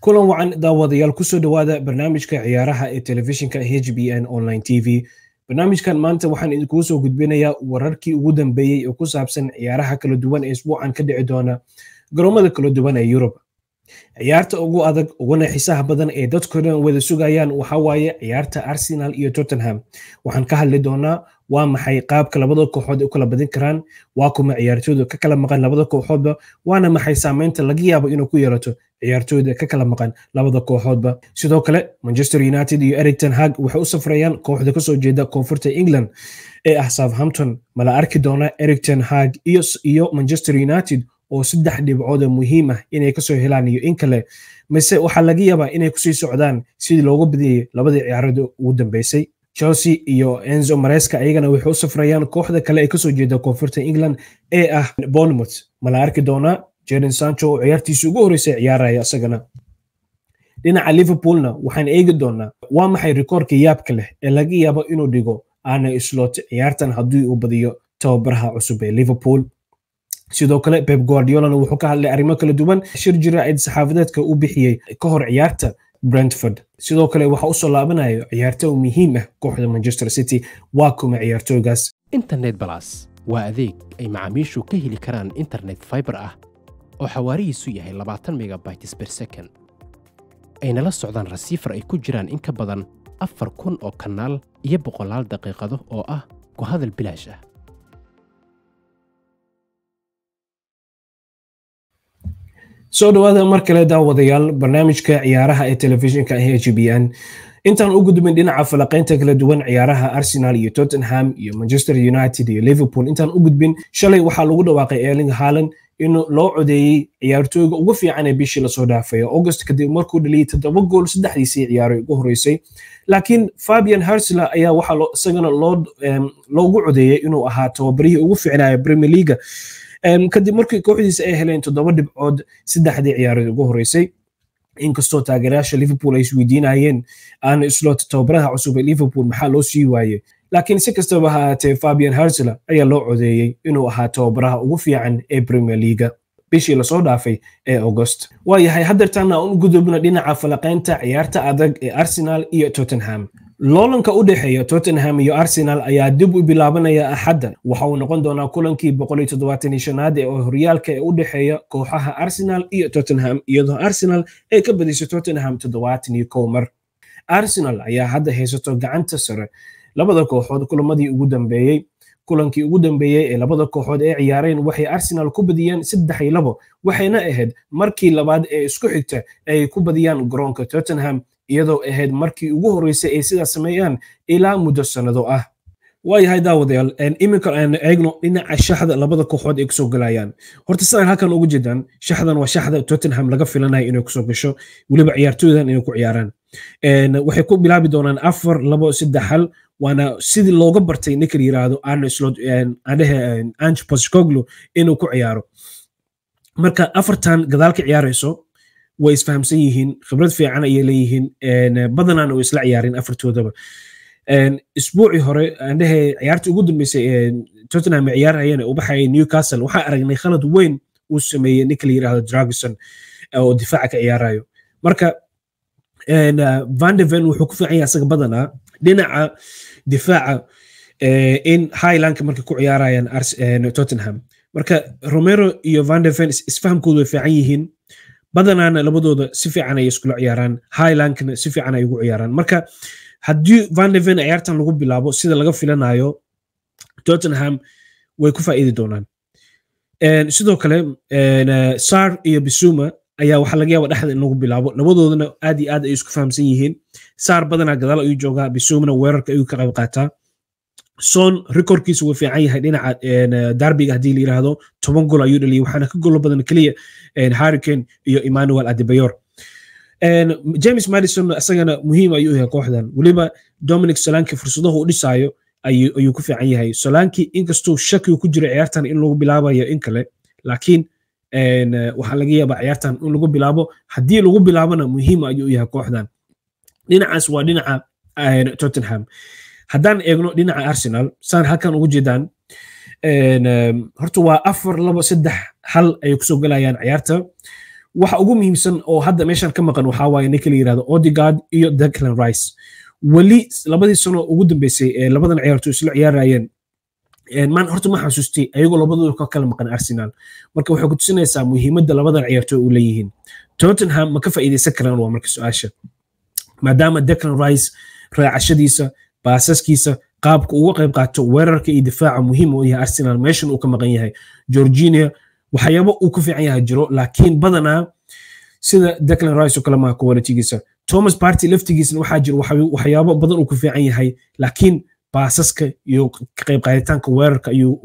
kulan wacan daawadayaal kusoo dhowaada barnaamijka ciyaaraha ee telefishinka h b n online t v barnaamijkan maanta waxaan idinkugu soo gudbinayaa wararkii ugu dambeeyey oo ku saabsan ciyaaraha kala duwan ee isbuucan ka dhici doona garoomada kala duwan ee yurub ciyaarta ugu adag uguna xisaha badan ee dadku dhan wada sugayaan waxaa waaye ciyaarta arsenal iyo tottenham waxaan ka hadli doonaa waa maxay qaabka labada kooxood ay u kala badin karaan waa kuma ciyaartooda ka kala maqan labada kooxoodba waana maxay saameynta laga yaabo inuu ku yeelato ciyaartooyda ka kala maqan labada kooxoodba sidoo kale manchester united iyo ericton hag waxay u safrayaan kooxda kasoo jeeda koonfurta england ee ah southampton mala arki doona ericton hag iyo manchester united oo saddex dhibcood muhiim ah inay kasoo helaan iyo in kale mise waxaa laga yaabaa inay kusii socdaan sidii loogu badiyey labadii ciyaarada ugu dambeysay chelsea iyo enzo mareska ayagana waxay u safrayaan kooxda kale ay kasoo jeeda koonfurta england ee ah bournemouth mala arki doonaa jeren sancho oo ciyaartiisa ugu horreysa ciyaaraya isagana dhinaca liverpoolna waxaan eegi doonaa waa maxay rikoorka yaabka leh ee laga yaabo inuu dhigo aana islot ciyaartan haddii uu badiyo tababaraha cusub ee liverpool sidoo kale beb guardiolana wuxuu ka hadlay arrimo kala duwan shir jira cid saxaafadeedka u bixiyey ka hor ciyaarta brentford sidoo kale waxaa usoo laabanayo ciyaartoy muhiim ah kooxda manchester city waa kuma ciyaartooygaas internet balas waa adeeg ay macaamiishu ka heli karaan internet fiber ah oo xawaarihiisu yahay labaatan megabytes ber second aynala socdaan rasiifar ay ku jiraan in ka badan afar kun oo kanaal iyo boqolaal daqiiqado oo ah ku hadal bilaash ah soo dhawaada mar kale daawadayaal barnaamijka ciyaaraha ee telefishinka h ah b n intaan u gudbin dhinaca falaqaynta kala duwan ciyaaraha arsenal iyo tottenham iyo manchester united iyo liverpool intaan u gudbin shalay waxaa lagu dhawaaqay erling haaland in loo codeeyey ciyaartooyga ugu fiican ee bishii lasoo dhaafay august kadib markuu dhaliyay toddoba gool saddexdiisii ciyaaray ugu horeysay laakiin fabian harsler ayaa waxaa isagana loogu codeeyey inuu ahaa tababarihii ugu fiicnaya premier leaga kadib markii kooxdiisa ay heleen toddoba dhibcood saddexdii ciyaareed ugu horeysay inkastoo taageerayaasha liverpool ay isweydiinayeen aan islot tababaraha cusub ee liverpool maxaa loo sii waaye laakiin si kastaba ha ahaatee fabian harzler ayaa loo codeeyey inuu ahaa tababaraha ugu fiican ee premier leaga bishii lasoo dhaafay ee augost waayahay haddeertaana un gudubna dhinaca falaqaynta ciyaarta adag ee arsenal iyo tottenham loolanka u dhexeeya tottenham iyo arsenal ayaa dib u bilaabanaya axaddan waxa uu noqon doonaa kulankii boqoliyotoddobaataniyo-shanaad ee horyaalka ee u dhexeeya kooxaha arsenal iyo tottenham iyadoo arsenal ay ka badiso tottenham toddobaatan kow mar arsenal ayaa hadda haysato gacanta sare labada kooxood kulamadii ugu dambeeyey kulankii ugu dambeeyey ee labada kooxood ee ciyaareen waxay arsenal ku badiyeen saddex labo waxayna ahayd markii labaad ee isku xigta ay ku badiyaan garoonka tottenham iyadoo ahayd markii ugu horreysay ay sidaas sameeyaan ilaa muddo sannado ah waayahay daawadayaal iminkan aynu eegno dhinaca shaxda labada kooxood ay kusoo galayaan horta sidaan halkan ugu jeedaan shaxdan waa shaxda tottenham laga filanaya inay kusoo gasho weliba ciyaartooydan inay ku ciyaaraan waxay ku bilaabi doonaan afar labo saddex hal waana sidii looga bartay ninka yiraahdo ange postcoglu inuu ku ciyaaro marka afartan gadaal ka ciyaarayso way isfahamsan yihiin khibrad fiican ayay leeyihiin badanaan u isla ciyaarin afartoodaba isbuucii hore andhehe ciyaartii ugu dambeysay tottenham ciyaarhayana u baxayay newcastle waxaa aragnay khalad weyn uu sameeyey ninka la yidhaahdo dragerson eh, oo difaaca ka ciyaarayo marka eh, vandeven wuxuu ku fiican yahay asaga badanaa dhinaca difaaca eh, in highlandka marka ku ciyaarayaan tottenham marka romero iyo vandeven isfahamkoodu way fiican yihiin badanaana labadooda si fiican ay iskula ciyaaraan highlandkana si fiican ay ugu ciyaaraan marka haddii van deven ciyaartan lagu bilaabo sida laga filanayo tottenham way ku faa'iidi doonaan sidoo kale sar iyo bisuma ayaa waxaa laga yaaba dhexda in lagu bilaabo labadoodana aad iyo aad ay isku fahamsan yihiin sar badanaa gadaal ayuu joogaa bisumana weerarka ayuu ka qayb qaataa son recordkiisu wuu fiican yahay dhinaca darbiga haddii la yidhaahdo toban gol ayuu dhaliyay waxaana ka golo badan keliya harricane iyo emmanuel adebayor james madison isagana muhiim ayuu yahay kooxdan weliba dominic solanki fursadahu u dhisaayo ayuu ku fiican yahay solanki inkastuu shakiu ku jiro ciyaartan in lagu bilaabayo in kale laakiin waxaa laga yaabaa ciyaartan in lagu bilaabo haddii lagu bilaabona muhiim ayuu yahay kooxdan dhinacaas waa dhinaca tottenham haddaan eegno dhinaca arsenal saan halkan ugu jeedaan horta waa afar laba saddex hal ay kusoo galayaan ciyaarta waxa ugu muhiimsan oo hadda meeshan ka maqan waxaa waaye ninka la yirahdo odigard iyo declan rice weli labadii sano ugu dambeysay ee labadan ciyaartu isla ciyaarayeen man horta ma xasuustay ayagoo labadooda ka kala maqan arsenal marka waxay ku tusinaysaa muhiimadda labadan ciyaarto u leeyihiin tottenham ma ka faa'iidaysan karaan waa marka su-aasha maadaama declan rice raacashadiisa baasaskiisa qaabka uga qayb qaato weerarka iyo difaaca muhiim u yahay arsenal meeshan uu ka maqan yahay georginia waxyaabo uu ku fiican yahay jiro laakiin badanaa sida declan rice oo kale maaha qualitigiisa thomas party laftigiisna waxaa jira waxyaabo badan uu ku fiican yahay laakiin baasaska iyo ka qaaditaanka weerarka ayuu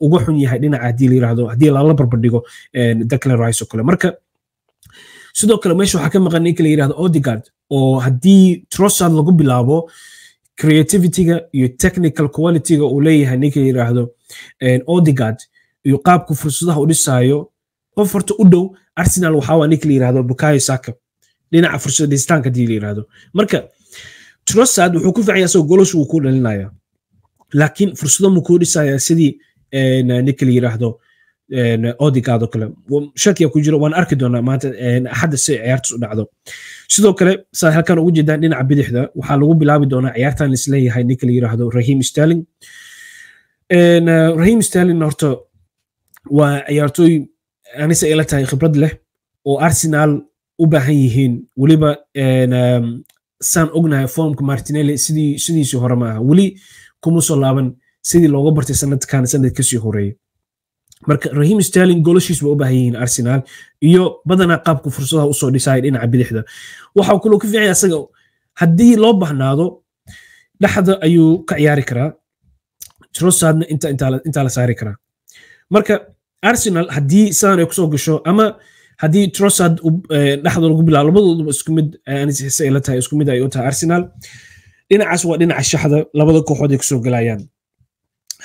uga xun yahay dhinaca haddii la yiraahdo haddii lala barbardhigo declan rice oo kale marka sidoo kale meesha waxaa ka maqan ninka la yirahdo odigard oo haddii trossard lagu bilaabo creativity-ga iyo technical quality-ga uu leeyahay ninka yidhaahdo odigard iyo qaabka fursadaha u dhisaayo qof horta u dhow arsenal waxaa ninka la yirahdo bukayo saka dhinaca fursad dhistaanka hadii la yirahdo marka trosad wuxuu ku fiican yahay asagoo golos ku dhalinaya laakiin fursado muu kuu dhisaya sidii ninka la yiraahdo odigaad oo kale shakiya ku jiro waan arki doonaa maanta axadda si ciyaartas u dhacdo sidoo kale saad halkan ugu jeedaan dhinaca bidixda waxaa lagu bilaabi doonaa ciyaartan isleeyahay ninka la yiraahdo rahim sterling rahim sterling horta waa ciyaartooy anisa ila tahay khibrad leh oo arsenal u baahan yihiin weliba saan ognahay formka martinelli sidiisii hore maaha weli kuma soo laaban sidii looga bartay sanadkan sanad kasii horeeya marka rahim starling golashiis waa u baahan yihiin arsenal iyo badanaa qaabku fursadaha usoo dhisaya dhinaca bidixda waxaa kaloo ka fiicaya asaga haddii loo bahnaado dhexda ayuu ka ciyaari karaa trosadna intaa la saari karaa marka arsenal haddii sidan ay kusoo gasho ama haddii trosad eh, dhexda lagu bilaa labadooduba isku mid eh, tahay isku ay u tahay arsenal dhinacaas waa dhinaca shaxda labada kooxood ay kusoo galayaan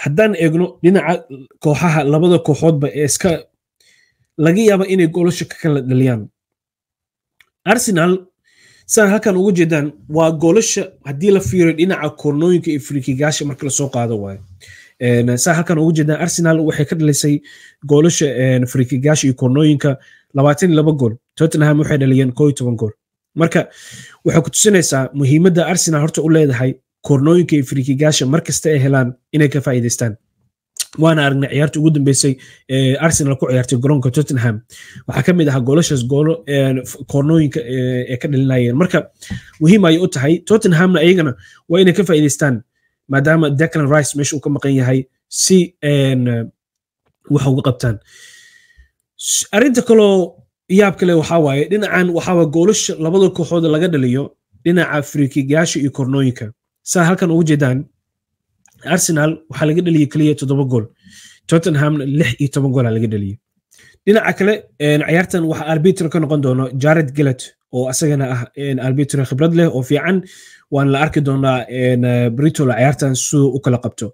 haddaan eegno dhinaca kooxaha labada kooxoodba ee iska laga yaaba inay golosha ka kala dhaliyaan arsenal saan halkan ugu jeedaan waa golosha haddii la fiiriyo dhinaca kornooyinka iyo frikigaasha marka lasoo qaado waayo saan halkan uga jeedaan arsenal waxay ka dhalisay goolasha frikigaasha iyo kornooyinka labaatan iyo laba gool tottenham waxay dhaliyeen koo iyo toban gool marka waxay ku tusinaysaa muhiimadda arsenal horta u leedahay kornooyinka iyo frikigaasha markasta ay helaan inay ka faa'iidaystaan waana aragnay ciyaartii ugu dambeysay ee arsenal ku ciyaartay garoonka tottenham waxaa ka mid ahaa goolashaas goolo koornooyinka ee ka dhalinayeen marka muhiim ayay u tahay tottenhamna ayagana waa inay ka faa'iidaystaan maadaama declan rice meesha uu ka maqan yahay si wax uga qabtaan arrinta kaloo yaab kale waxaa waaye dhinacan waxaa goolasha labada kooxood laga dhaliyo dhinaca frikigaasha iyo kornooyinka saa halkan ugu jeedaan arsenal waxaa laga dhaliyey keliya toddoba gool tottenhamna lix iyo toban goolaa laga dhaliyey dhinaca kale ciyaartan waxaa arbitro ka noqon doono jared gillet oo asagana ah arbitro khibrad leh oo fiican waana la arki doonaa eh, britola ciyaartan siduu u kala qabto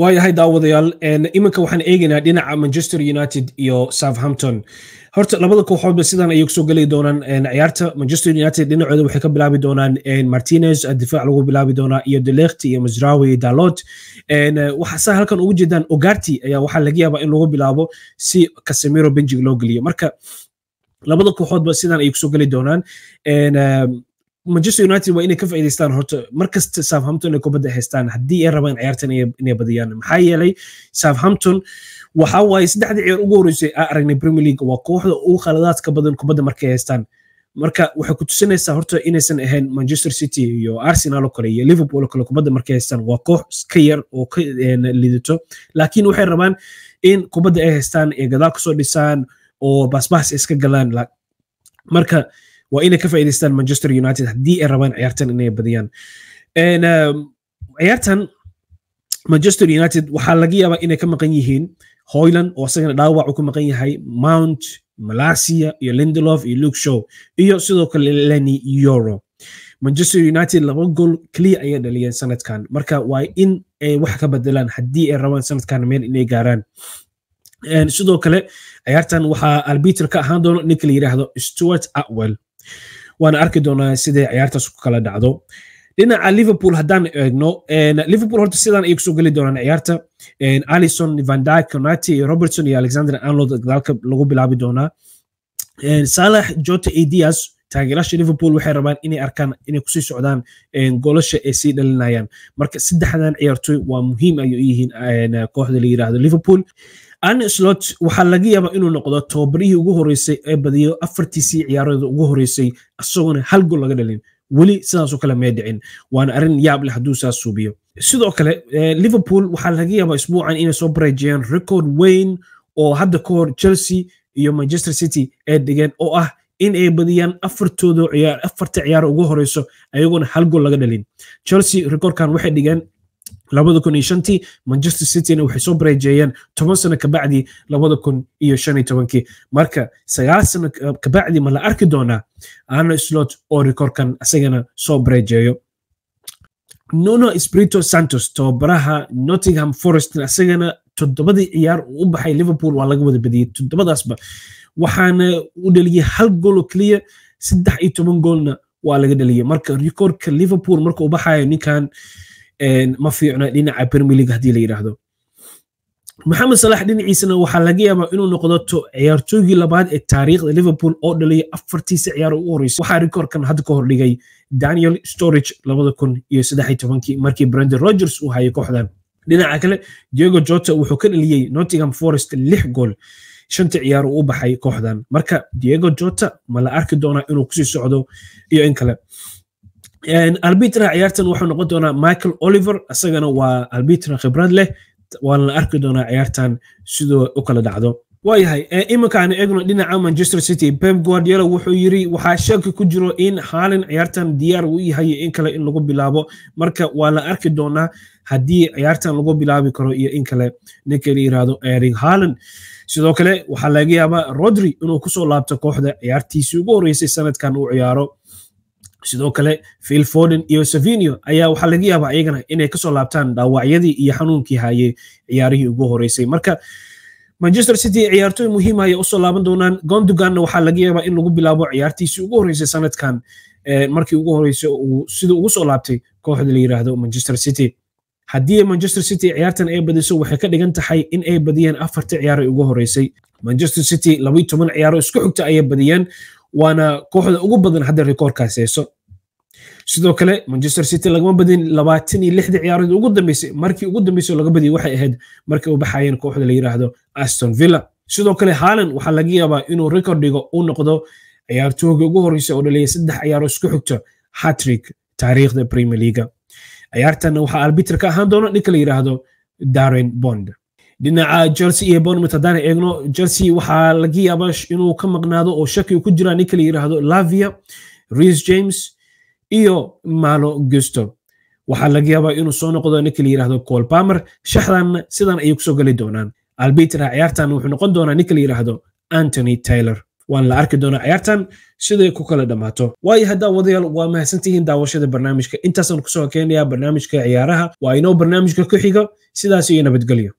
waayahay daawadayaal iminka waxaan eegaynaa dhinaca manchester united iyo southampton horta labada kooxoodba sidaan ayay kusoo geli doonaan ciyaarta manchester united dhinacooda waxay ka bilaabi doonaan martinez difaac lagu bilaabi doonaa iyo delekti iyo masrawi dalot eh, waxaasa halkan ugu jeedaan ogarti ayaa waxaa laga yaabaa in lagu bilaabo si casemiro benjig loo geliyo marka labada kooxoodba sidaan ayay kusoo geli doonaan eh, manchester united waa inay ka faa'idaystaan horta markasta kasta southampton ay kubadda haystaan haddii ay rabaan ciyaartan inay badiyaan maxaa yeelay southampton waxa waaye saddexdii ciyaar ugu horreysay aa aragnay premier league waa kooxda ugu khaladaadka badan kubadda markay haystaan marka waxay ku tusinaysaa horta inaysan ahayn manchester city iyo arsenal oo kale iyo liverpool oo kale kubadda markay haystaan waa koox iska yar oo ka eh, liidato laakiin waxay rabaan in kubadda ay haystaan ay gadaal kusoo dhisaan oo baasbaas iska galaan marka waa inay ka faa'iidaystaan manchester united haddii ay rabaan ciyaartan inay badiyaan um, ciyaartan manchester united waxaa laga yaabaa inay ka maqan yihiin hoyland oo asagana dhaawac uu ka maqan yahay mount malasia iyo lindelof iyo luke show iyo sidoo kale lenny euro manchester united laba gool keliya ayay dhaliyeen sanadkan marka waa in ay wax ka bedelaan haddii ay rabaan sanadkan meel inay gaaraan sidoo kale ciyaartan waxaa albitar ka ahaan doono ninka la yidhaahdo stuart atwell waana arki doonaa siday ciyaartaas ku kala dhacdo dhinaca liverpool haddaan eegno liverpool horta sidaan ayay kusoo geli doonaan ciyaarta alison van dyke conati iyo robertson iyo alexander arnold dagaalka lagu bilaabi doonaa salax jota e dias taageerasha liverpool waxay rabaan inay arkaan inay kusii socdaan golasha ay sii dhalinayaan marka saddexdan ciyaartoy waa muhiim ayuu yihiin kooxda la yiraahdo liverpool arne waxaa laga yaabaa inuu noqdo tobabarihii ugu horeysay ee badiyo afartiisii ciyaareeda ugu horeysay isagoona hal gool laga dhalin weli sidaasoo kale mee dhicin waana arrin yaab leh hadduu saas suubiyo sidoo kale eh, liverpool waxaa laga yaabaa isbuucan inay soo bareejiyaan record wayne oo hadda ka hor chelsea iyo manchester city ee degeen oo ah in ay badiyaan afartooda afarta ciyaar ugu horeyso ayagoona hal gool laga dhalin chelsea recordkan waxay dhigeen labada kun iyo shantii manchester cityna waxay soo bareejeeyeen toban sano kabacdi labada kun iyo shan iyo tobankii marka sagaal sano kabacdi ma la arki doonaa ana slot oo rikorkan asagana soo bareejeeyo nuno espirito santos tababaraha nottingham forestna asagana toddobadii ciyaar uu u baxay liverpool waa laga wada badiyey toddobadaasba waxaana u dheliyey hal gool oo keliya saddex iyo toban goolna waa laga dheliyey marka rikorka liverpool marka u baxayo ninkan ma fiicna dhinaca premier league haddii la yidhaahdo maxamed salax dhinaciisana waxaa laga yaabaa inuu noqdo ciyaartooygii labaad ee taariikhda liverpool oo dhaliya afartiisa ciyaar ugu horeysa waxaa rikoorkan hadda ka hordhigay daniel storage labada kun iyo saddex tobankii markii brendan rogers uu hayay kooxdan dhinaca kale diego jota wuxuu ka dhaliyey nottingham forest lix gool shanta ciyaar uu u baxay kooxdan marka diego jota ma la arki doonaa inuu kusii socdo iyo in kale albitra ciyaartan wuxuu noqon doonaa michael oliver isagana waa albitra khibrad leh waana la arki doonaa ciyaartan sidoo u kala dhacdo waayahay iminkaan eegno dhinaca manchester city beb guardiolo wuxuu yiri waxaa shaki ku jiro in haalin ciyaartan diyaar uu yahay in kale in lagu bilaabo marka waa la arki doonaa haddii ciyaartan lagu bilaabi karo iyo in kale ninka la yiraahdo ering haalan sidoo kale waxaa laga yaabaa rodri inuu kusoo laabto kooxda ciyaartiisii ugu horreysay sanadkan uu ciyaaro sidoo kale phil forden iyo savinio ayaa waxaa laga yaabaa iyagana inay kasoo laabtaan dhaawacyadii iyo xanuunkii hayay ciyaarihii ugu horeysay marka manchester city ciyaartooy muhiima ayay usoo laaban doonaan gonduganna waxaa laga yaabaa in lagu bilaabo ciyaartiisii ugu horeysay sanadkan eh, markii ugu horeysay sida ugu soo laabtay kooxda la yiraahdo manchester city haddii manchester city ciyaartan ay badiso waxay ka dhigan tahay in ay badiyeen afartii ciyaar ugu horeysay manchester city labayo toban ciyaaro isku xigta ayay badiyeen waana kooxda ugu badan hadda rikoorkaas heyso sidoo kale manchester city lagama badin labaatan iyo lixda ciyaarood ugu dambeysay markii ugu dambeysay laga badiyay waxay ahayd markii u baxayeen kooxda la yidhaahdo aston villa sidoo kale haalan waxaa laga yaabaa inuu rekordigo u noqdo ciyaartooyga ugu horreysa oo dhaliya saddex ciyaarood isku xigto hatrik taariikhda premier leaga ciyaartana waxaa albitar ka ahaan doona ninka la yidhaahdo darren bond dhinaca chelsea iyo bournemouth haddaan eegno chelsea waxaa laga yaabaa inuu ka maqnaado oo shaki ku jiraa ninka la yiraahdo lavia rees james iyo maalo gusto waxaa laga yaabaa inuu soo noqdo ninka la yidhaahdo colbamer shaxdan sidan ayay kusoo geli doonaan albitra ciyaartan wuxuu noqon doonaa ninka la yidhaahdo antony taylor waana la arki doonaa ciyaartan siday ku kala dhammaato waayo haddaa wadayaal waa mahadsantihiin daawashada barnaamijka intaasaan kusoo keenayaa barnaamijka ciyaaraha waa inoo barnaamijka ku xiga sidaas iyo nabadgelyo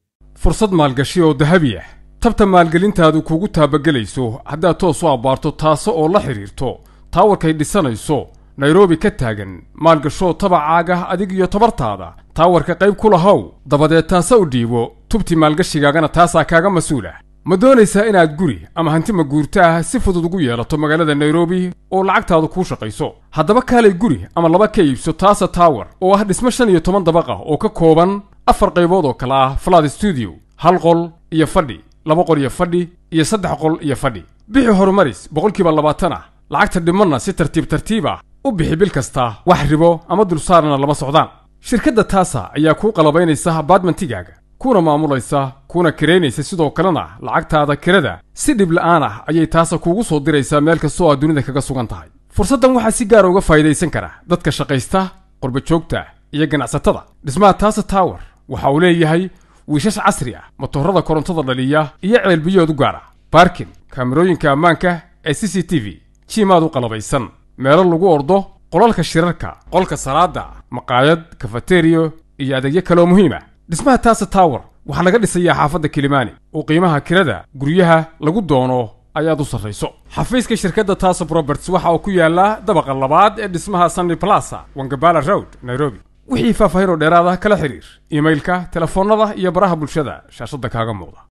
fursad maalgashi oo dahabi ah tabta maalgelintaadu kugu taabagelayso haddaad toos u abbaarto taaso oo la xidhiirto taawarkay dhisanayso nairobi ka taagan maalgashow tabacaag ah adig iyo tabartaada taawarka qayb ku lahow dabadeed taasa u dhiibo tubti maalgashigaagana taasaa kaaga mas-uul ah ma doonaysaa inaad guri ama hanti maguurto ah si fudud ugu yeelato magaalada nairobi oo lacagtaadu kuu shaqayso haddaba kaalay guri ama laba ka iibso taasa taawar oo ah dhismo shan iyo toban dabaqa oo ka kooban afar qaybood oo kale ah falaad stuudiyo hal qol iyo fadhi laba qol iyo fadhi iyo saddex qol iyo fadhi bixi horumaris boqolkiiba labaatan ah lacagta dhimanna si tartiib tartiib ah u bixi bil kasta wax ribo ama dulsaarana lama socdaan shirkadda taasa ayaa kuu qalabaynaysa habaadmantigaaga kuna maamulaysa kuna kiraynaysa sidoo kalena lacagtaada kirada si dhib la'aan ah ayay taasa kuugu soo diraysaa meel kastoo aad dunida kaga sugan tahay fursaddan waxaa si gaara ah uga faa'idaysan kara dadka shaqaysta qurbajoogta iyo ganacsatada dhismaha taasa tower waxa uu leeyahay wiishash casri ah matoorada korontada dhaliya iyo ceelbiyood u gaara baarkin kaamirooyinka ammaanka ee c c t v jiimaad u qalabaysan meelo lagu ordo qolalka shirarka qolka salaada maqaayad kafateriyo iyo adeegyo kaleoo muhiim ah dhismaha taasa tower waxaa laga dhisayaa xaafadda kilimaani oo qiimaha kirada guryaha lagu doono ayaad u sarrayso xafiiska shirkadda taasub roberts waxa uu ku yaallaa dabaqa labaad ee dhismaha sunny blasa wangabala road nairobi wixii faahfaahin oo dheeraada ah kala xidhiir imailka telefoonnada iyo baraha bulshada shaashadda kaaga muuqda